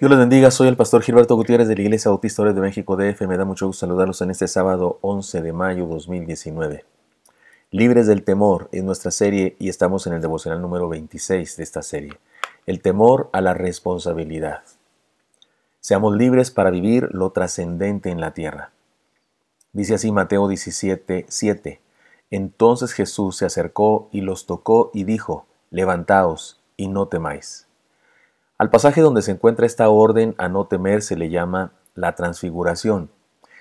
Dios les bendiga, soy el pastor Gilberto Gutiérrez de la Iglesia Bautista de México DF. Me da mucho gusto saludarlos en este sábado 11 de mayo 2019. Libres del temor es nuestra serie y estamos en el devocional número 26 de esta serie. El temor a la responsabilidad. Seamos libres para vivir lo trascendente en la tierra. Dice así Mateo 17, 7. Entonces Jesús se acercó y los tocó y dijo, Levantaos y no temáis. Al pasaje donde se encuentra esta orden a no temer se le llama la transfiguración.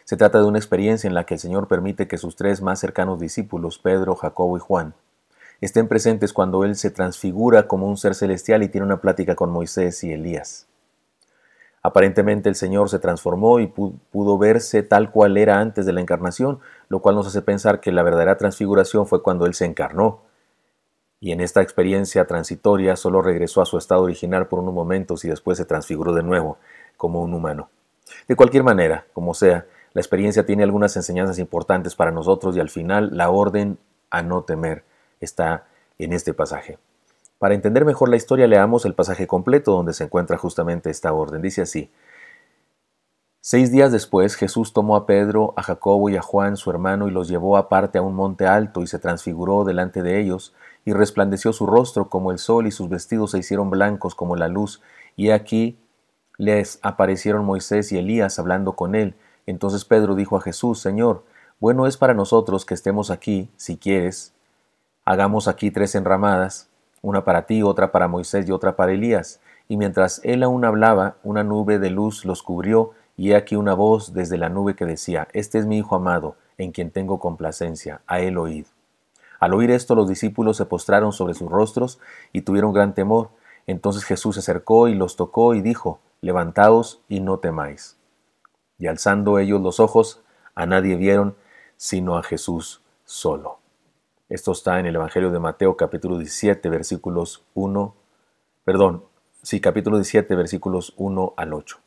Se trata de una experiencia en la que el Señor permite que sus tres más cercanos discípulos, Pedro, Jacobo y Juan, estén presentes cuando Él se transfigura como un ser celestial y tiene una plática con Moisés y Elías. Aparentemente el Señor se transformó y pudo verse tal cual era antes de la encarnación, lo cual nos hace pensar que la verdadera transfiguración fue cuando Él se encarnó, y en esta experiencia transitoria solo regresó a su estado original por unos momentos y después se transfiguró de nuevo como un humano. De cualquier manera, como sea, la experiencia tiene algunas enseñanzas importantes para nosotros y al final la orden a no temer está en este pasaje. Para entender mejor la historia leamos el pasaje completo donde se encuentra justamente esta orden. Dice así, Seis días después Jesús tomó a Pedro, a Jacobo y a Juan, su hermano, y los llevó aparte a un monte alto y se transfiguró delante de ellos, y resplandeció su rostro como el sol, y sus vestidos se hicieron blancos como la luz. Y aquí les aparecieron Moisés y Elías hablando con él. Entonces Pedro dijo a Jesús, Señor, bueno es para nosotros que estemos aquí, si quieres, hagamos aquí tres enramadas, una para ti, otra para Moisés y otra para Elías. Y mientras él aún hablaba, una nube de luz los cubrió, y he aquí una voz desde la nube que decía, Este es mi Hijo amado, en quien tengo complacencia, a él oíd. Al oír esto los discípulos se postraron sobre sus rostros y tuvieron gran temor. Entonces Jesús se acercó y los tocó y dijo, Levantaos y no temáis. Y alzando ellos los ojos, a nadie vieron, sino a Jesús solo. Esto está en el Evangelio de Mateo capítulo 17 versículos 1, perdón, sí, capítulo 17 versículos 1 al 8.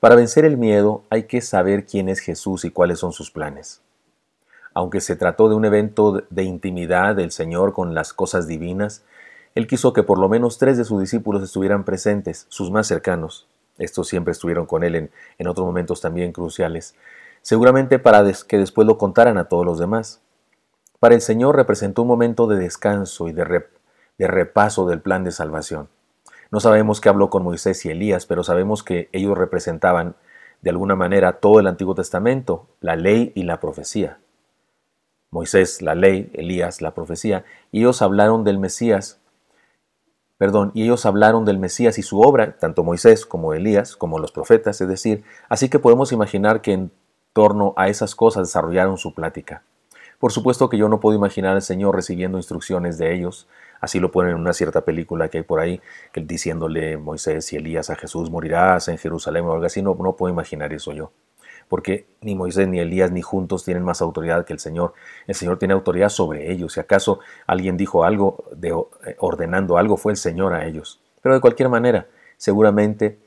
Para vencer el miedo hay que saber quién es Jesús y cuáles son sus planes. Aunque se trató de un evento de intimidad del Señor con las cosas divinas, Él quiso que por lo menos tres de sus discípulos estuvieran presentes, sus más cercanos. Estos siempre estuvieron con Él en, otros momentos también cruciales, seguramente para que después lo contaran a todos los demás. Para el Señor representó un momento de descanso y de repaso del plan de salvación. No sabemos qué habló con Moisés y Elías, pero sabemos que ellos representaban de alguna manera todo el Antiguo Testamento, la ley y la profecía. Moisés, la ley, Elías, la profecía, y ellos hablaron del Mesías, perdón, y ellos hablaron del Mesías y su obra, tanto Moisés como Elías, como los profetas, es decir, así que podemos imaginar que en torno a esas cosas desarrollaron su plática. Por supuesto que yo no puedo imaginar al Señor recibiendo instrucciones de ellos, así lo ponen en una cierta película que hay por ahí, que diciéndole Moisés y Elías a Jesús, morirás en Jerusalén o algo así, no, no puedo imaginar eso yo porque ni Moisés ni Elías ni juntos tienen más autoridad que el Señor. El Señor tiene autoridad sobre ellos. Si acaso alguien dijo algo de, eh, ordenando algo, fue el Señor a ellos. Pero de cualquier manera, seguramente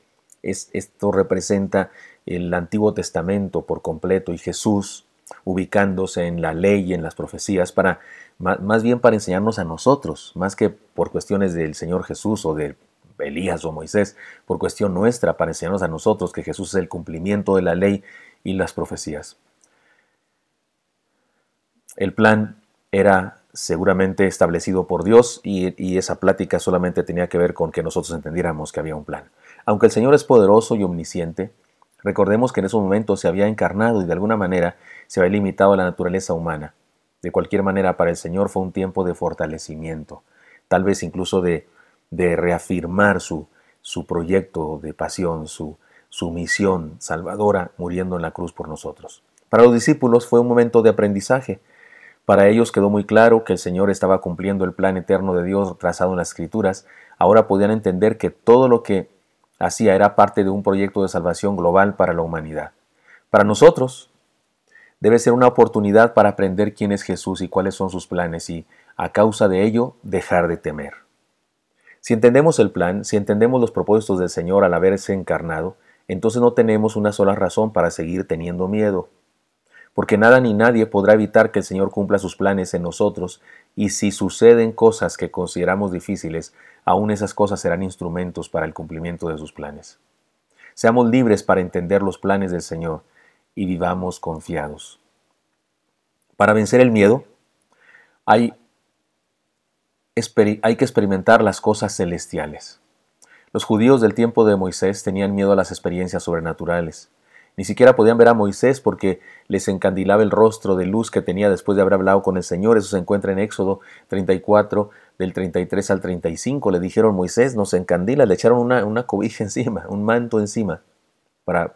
esto representa el Antiguo Testamento por completo y Jesús ubicándose en la ley y en las profecías para más, bien para enseñarnos a nosotros, más que por cuestiones del Señor Jesús o de Elías o Moisés, por cuestión nuestra, para enseñarnos a nosotros que Jesús es el cumplimiento de la ley y las profecías. El plan era seguramente establecido por Dios y, esa plática solamente tenía que ver con que nosotros entendiéramos que había un plan. Aunque el Señor es poderoso y omnisciente, recordemos que en ese momento se había encarnado y de alguna manera se había limitado a la naturaleza humana. De cualquier manera, para el Señor fue un tiempo de fortalecimiento, tal vez incluso de, de reafirmar su, su proyecto de pasión, su, su misión salvadora muriendo en la cruz por nosotros. Para los discípulos fue un momento de aprendizaje. Para ellos quedó muy claro que el Señor estaba cumpliendo el plan eterno de Dios trazado en las Escrituras. Ahora podían entender que todo lo que hacía era parte de un proyecto de salvación global para la humanidad. Para nosotros debe ser una oportunidad para aprender quién es Jesús y cuáles son sus planes y, a causa de ello, dejar de temer. Si entendemos el plan, si entendemos los propósitos del Señor al haberse encarnado, entonces no tenemos una sola razón para seguir teniendo miedo. Porque nada ni nadie podrá evitar que el Señor cumpla sus planes en nosotros, y si suceden cosas que consideramos difíciles, aún esas cosas serán instrumentos para el cumplimiento de sus planes. Seamos libres para entender los planes del Señor y vivamos confiados. Para vencer el miedo, hay, hay que experimentar las cosas celestiales. Los judíos del tiempo de Moisés tenían miedo a las experiencias sobrenaturales. Ni siquiera podían ver a Moisés porque les encandilaba el rostro de luz que tenía después de haber hablado con el Señor. Eso se encuentra en Éxodo 34, del 33 al 35. Le dijeron, Moisés, nos encandila, le echaron una, cobija encima, un manto encima, para,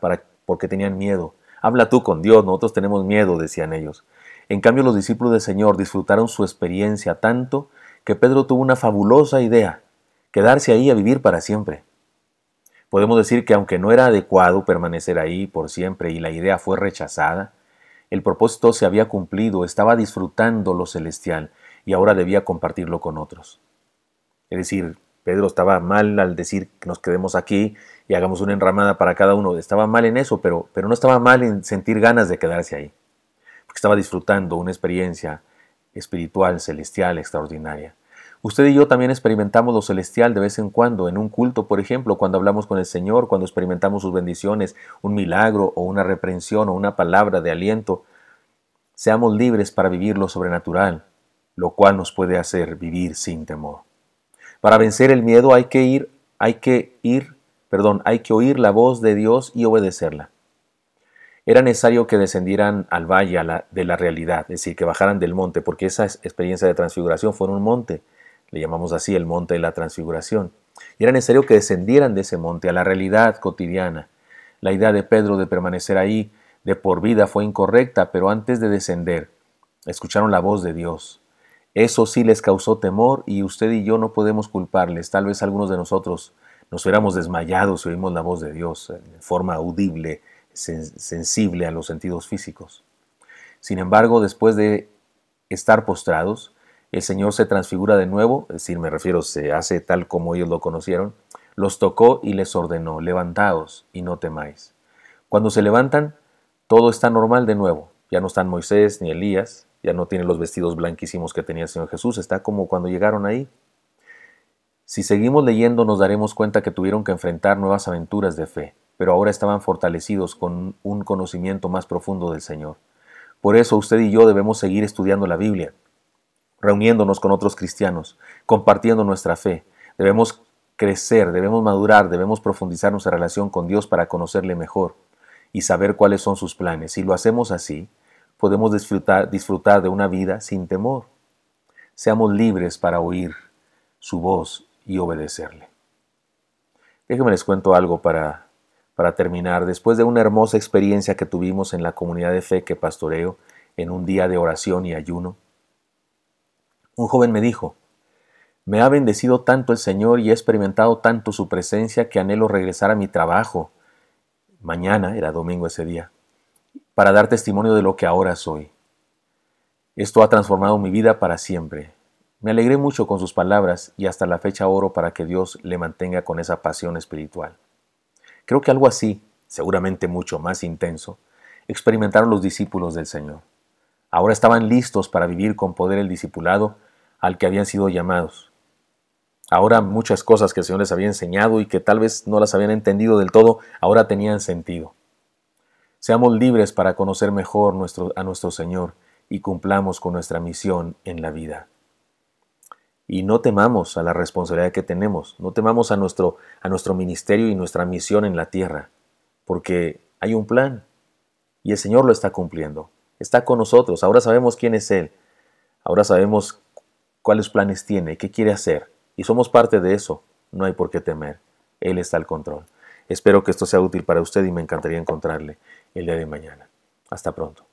porque tenían miedo. Habla tú con Dios, nosotros tenemos miedo, decían ellos. En cambio, los discípulos del Señor disfrutaron su experiencia tanto que Pedro tuvo una fabulosa idea quedarse ahí a vivir para siempre. Podemos decir que aunque no era adecuado permanecer ahí por siempre y la idea fue rechazada, el propósito se había cumplido, estaba disfrutando lo celestial y ahora debía compartirlo con otros. Es decir, Pedro estaba mal al decir que nos quedemos aquí y hagamos una enramada para cada uno. Estaba mal en eso, pero, pero no estaba mal en sentir ganas de quedarse ahí. Porque estaba disfrutando una experiencia espiritual, celestial, extraordinaria. Usted y yo también experimentamos lo celestial de vez en cuando, en un culto, por ejemplo, cuando hablamos con el Señor, cuando experimentamos sus bendiciones, un milagro o una reprensión o una palabra de aliento. Seamos libres para vivir lo sobrenatural, lo cual nos puede hacer vivir sin temor. Para vencer el miedo hay que ir, hay que ir, perdón, hay que oír la voz de Dios y obedecerla. Era necesario que descendieran al valle de la realidad, es decir, que bajaran del monte, porque esa experiencia de transfiguración fue en un monte le llamamos así el monte de la transfiguración. Y era necesario que descendieran de ese monte a la realidad cotidiana. La idea de Pedro de permanecer ahí de por vida fue incorrecta, pero antes de descender, escucharon la voz de Dios. Eso sí les causó temor y usted y yo no podemos culparles. Tal vez algunos de nosotros nos hubiéramos desmayado si oímos la voz de Dios en forma audible, sensible a los sentidos físicos. Sin embargo, después de estar postrados, el Señor se transfigura de nuevo, es decir, me refiero, se hace tal como ellos lo conocieron, los tocó y les ordenó, levantaos y no temáis. Cuando se levantan, todo está normal de nuevo. Ya no están Moisés ni Elías, ya no tienen los vestidos blanquísimos que tenía el Señor Jesús, está como cuando llegaron ahí. Si seguimos leyendo nos daremos cuenta que tuvieron que enfrentar nuevas aventuras de fe, pero ahora estaban fortalecidos con un conocimiento más profundo del Señor. Por eso usted y yo debemos seguir estudiando la Biblia, reuniéndonos con otros cristianos, compartiendo nuestra fe. Debemos crecer, debemos madurar, debemos profundizar nuestra relación con Dios para conocerle mejor y saber cuáles son sus planes. Si lo hacemos así, podemos disfrutar, de una vida sin temor. Seamos libres para oír su voz y obedecerle. Déjenme les cuento algo para, para terminar. Después de una hermosa experiencia que tuvimos en la comunidad de fe que pastoreo, en un día de oración y ayuno, un joven me dijo, me ha bendecido tanto el Señor y he experimentado tanto su presencia que anhelo regresar a mi trabajo. Mañana era domingo ese día, para dar testimonio de lo que ahora soy. Esto ha transformado mi vida para siempre. Me alegré mucho con sus palabras y hasta la fecha oro para que Dios le mantenga con esa pasión espiritual. Creo que algo así, seguramente mucho más intenso, experimentaron los discípulos del Señor. Ahora estaban listos para vivir con poder el discipulado al que habían sido llamados. Ahora muchas cosas que el Señor les había enseñado y que tal vez no las habían entendido del todo, ahora tenían sentido. Seamos libres para conocer mejor a nuestro Señor y cumplamos con nuestra misión en la vida. Y no temamos a la responsabilidad que tenemos, no temamos a nuestro, a nuestro ministerio y nuestra misión en la tierra, porque hay un plan y el Señor lo está cumpliendo. Está con nosotros, ahora sabemos quién es Él, ahora sabemos cuáles planes tiene, qué quiere hacer. Y somos parte de eso. No hay por qué temer. Él está al control. Espero que esto sea útil para usted y me encantaría encontrarle el día de mañana. Hasta pronto.